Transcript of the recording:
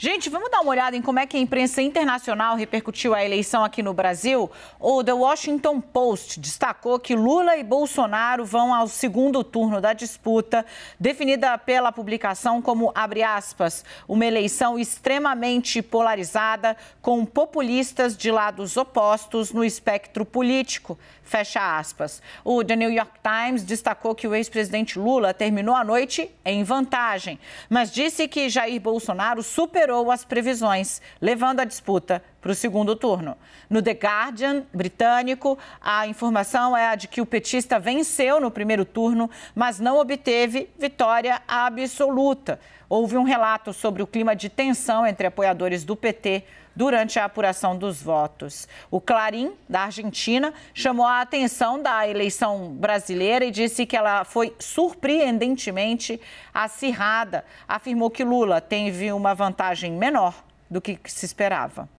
Gente, vamos dar uma olhada em como é que a imprensa internacional repercutiu a eleição aqui no Brasil? O The Washington Post destacou que Lula e Bolsonaro vão ao segundo turno da disputa, definida pela publicação como, abre aspas, uma eleição extremamente polarizada, com populistas de lados opostos no espectro político, fecha aspas. O The New York Times destacou que o ex-presidente Lula terminou a noite em vantagem, mas disse que Jair Bolsonaro superou superou as previsões, levando a disputa para o segundo turno. No The Guardian britânico, a informação é a de que o petista venceu no primeiro turno, mas não obteve vitória absoluta. Houve um relato sobre o clima de tensão entre apoiadores do PT durante a apuração dos votos. O Clarim, da Argentina, chamou a atenção da eleição brasileira e disse que ela foi surpreendentemente acirrada. Afirmou que Lula teve uma vantagem menor do que se esperava.